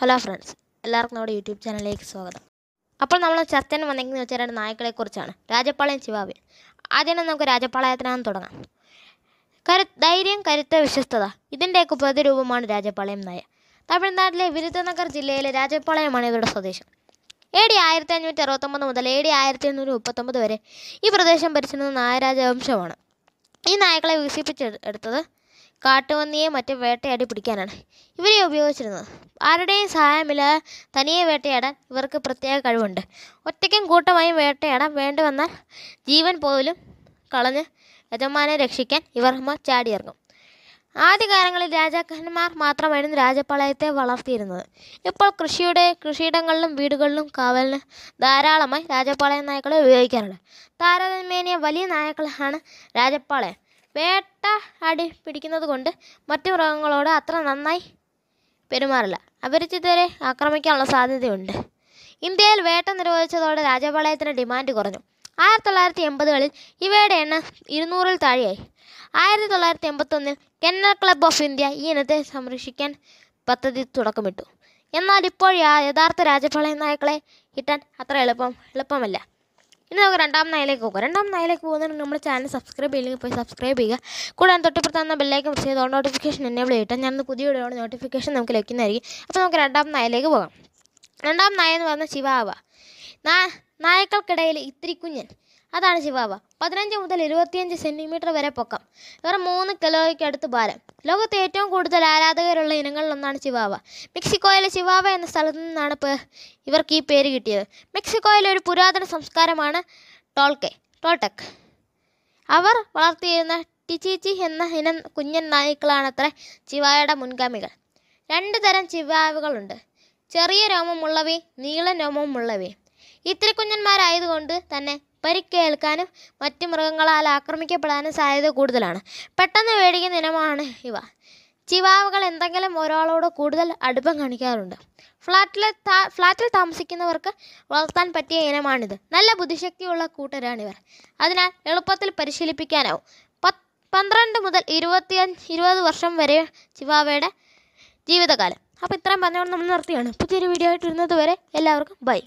hello friends എല്ലാവർക്കും നമ്മുടെ YouTube ചാനലിലേക്ക് സ്വാഗതം അപ്പോൾ നമ്മൾ ചർച്ചയിൽ വന്നെങ്കിൽ വെച്ചാൽ രണ്ട് നായ്ക്കളെക്കുറിച്ചാണ് രാജപ്പാളയം ശിവാവിയും ആദ്യം നമുക്ക് രാജപ്പാളയത്തിനാണ് തുടങ്ങാം കരു ധൈര്യം കരുത്ത വിശ്വസ്തത ഇതിൻ്റെയൊക്കെ പ്രതിരൂപമാണ് രാജപ്പാളയം നായ തമിഴ്നാട്ടിലെ വിരുദ്ധനഗർ ജില്ലയിലെ രാജപ്പാളയമാണ് ഇവരുടെ സ്വദേശം എ ഡി ആയിരത്തി അഞ്ഞൂറ്റി അറുപത്തൊമ്പത് മുതൽ എ ഡി ആയിരത്തി എണ്ണൂറ്റി മുപ്പത്തൊമ്പത് വരെ ഈ പ്രദേശം ഭരിച്ചിരുന്നത് നായരാജവംശമാണ് ഈ നായകളെ വികസിപ്പിച്ചെടുത്തത് കാട്ടുപന്നിയെ മറ്റും വേട്ടയാടി പിടിക്കാനാണ് ഇവരെ ഉപയോഗിച്ചിരുന്നത് ആരുടെയും സഹായമില്ലാതെ തനിയെ വേട്ടയാടാൻ ഇവർക്ക് പ്രത്യേക കഴിവുണ്ട് ഒറ്റയ്ക്കും കൂട്ടമായും വേട്ടയാടാൻ വേണ്ടി ജീവൻ പോലും കളഞ്ഞ് യജമാനെ രക്ഷിക്കാൻ ഇവർ ചാടിയിറങ്ങും ആദ്യകാലങ്ങളിൽ രാജാക്കന്മാർ മാത്രമായിരുന്നു രാജപാളയത്തെ വളർത്തിയിരുന്നത് ഇപ്പോൾ കൃഷിയുടെ കൃഷിയിടങ്ങളിലും വീടുകളിലും കാവലിന് ധാരാളമായി രാജപാളയം നായ്ക്കളെ ഉപയോഗിക്കാറുണ്ട് താരതമ്യേന വലിയ നായ്ക്കളാണ് രാജപ്പാളയം വേട്ട അടി പിടിക്കുന്നത് കൊണ്ട് മറ്റു മൃഗങ്ങളോട് അത്ര നന്നായി പെരുമാറില്ല അപരിചിതരെ ആക്രമിക്കാനുള്ള സാധ്യതയുണ്ട് ഇന്ത്യയിൽ വേട്ട നിരോധിച്ചതോടെ രാജപാളയത്തിന് ഡിമാൻഡ് കുറഞ്ഞു ആയിരത്തി തൊള്ളായിരത്തി എൺപതുകളിൽ ഇവയുടെ എണ്ണം ഇരുന്നൂറിൽ താഴെയായി ആയിരത്തി തൊള്ളായിരത്തി എൺപത്തൊന്നിൽ കെന്നൽ ക്ലബ് ഓഫ് ഇന്ത്യ ഈ ഇനത്തെ സംരക്ഷിക്കാൻ പദ്ധതി തുടക്കമിട്ടു എന്നാൽ ഇപ്പോൾ യഥാർത്ഥ രാജപാളയ നായക്കളെ കിട്ടാൻ അത്ര എളുപ്പം എളുപ്പമല്ല ഇനി നമുക്ക് രണ്ടാം നായയിലേക്ക് പോകാം രണ്ടാം നായയിലേക്ക് പോകുന്നതിന് നമ്മുടെ ചാനൽ സബ്സ്ക്രൈബ് ചെയ്യില്ലെങ്കിൽ പോയി സബ്സ്ക്രൈബ് ചെയ്യുക കൂടാതെ തൊട്ടിപ്പുറത്തുന്ന ബെല്ലൈക്കൻ പ്രസ് ചെയ്ത് നോട്ടിഫിക്കേഷൻ എനേബിൾ ചെയ്തിട്ട് ഞാൻ പുതിയ വീഡിയോയുടെ നോട്ടിഫിക്കേഷൻ നമുക്ക് ലഭിക്കുന്നതായിരിക്കും അപ്പോൾ നമുക്ക് രണ്ടാം നായയിലേക്ക് പോകാം രണ്ടാം നായ എന്ന് പറഞ്ഞാൽ ശിവാവ നാ നായക്കൾക്കിടയിൽ ഇത്തിരി കുഞ്ഞൻ അതാണ് ശിവാവ പതിനഞ്ച് മുതൽ ഇരുപത്തിയഞ്ച് സെൻറ്റിമീറ്റർ വരെ പൊക്കം വെറും മൂന്ന് കിലോയ്ക്കടുത്ത് ഭാരം ലോകത്ത് ഏറ്റവും കൂടുതൽ ആരാധകരുള്ള ഇനങ്ങളിലൊന്നാണ് ചിവാവ മെക്സിക്കോയിലെ ചിവാവ എന്ന സ്ഥലത്തു നിന്നാണ് ഇവർക്ക് ഈ പേര് കിട്ടിയത് മെക്സിക്കോയിലെ ഒരു പുരാതന സംസ്കാരമാണ് ടോൾക്കെ ടോൾടെക് അവർ വളർത്തിയിരുന്ന ടിച്ചിച്ചി എന്ന ഇനം കുഞ്ഞൻ നായ്ക്കളാണത്രേ ചിവായയുടെ മുൻഗാമികൾ രണ്ട് തരം ചിവാവുകളുണ്ട് ചെറിയ രോമമുള്ളവയും നീളൻ രോമമുള്ളവയും ഇത്തിരി കുഞ്ഞന്മാരായതുകൊണ്ട് തന്നെ പരിക്കേൽക്കാനും മറ്റ് മൃഗങ്ങളാൽ ആക്രമിക്കപ്പെടാനും സാധ്യത കൂടുതലാണ് പെട്ടെന്ന് പേടിക്കുന്ന ഇനമാണ് ഇവ ചിവാവുകൾ എന്തെങ്കിലും ഒരാളോട് കൂടുതൽ അടുപ്പം കാണിക്കാറുണ്ട് താ ഫ്ലാറ്റിൽ താമസിക്കുന്നവർക്ക് വളർത്താൻ പറ്റിയ ഇനമാണിത് നല്ല ബുദ്ധിശക്തിയുള്ള കൂട്ടരാണിവർ അതിനാൽ എളുപ്പത്തിൽ പരിശീലിപ്പിക്കാനാവും പത്ത് പന്ത്രണ്ട് മുതൽ ഇരുപത്തിയഞ്ച് ഇരുപത് വർഷം വരെ ചിവാവയുടെ ജീവിതകാലം അപ്പോൾ ഇത്രയും പറഞ്ഞുകൊണ്ട് നമ്മൾ നിർത്തിയാണ് പുതിയൊരു വീഡിയോ ആയിട്ട് ഇരുന്നത് വരെ എല്ലാവർക്കും ബൈ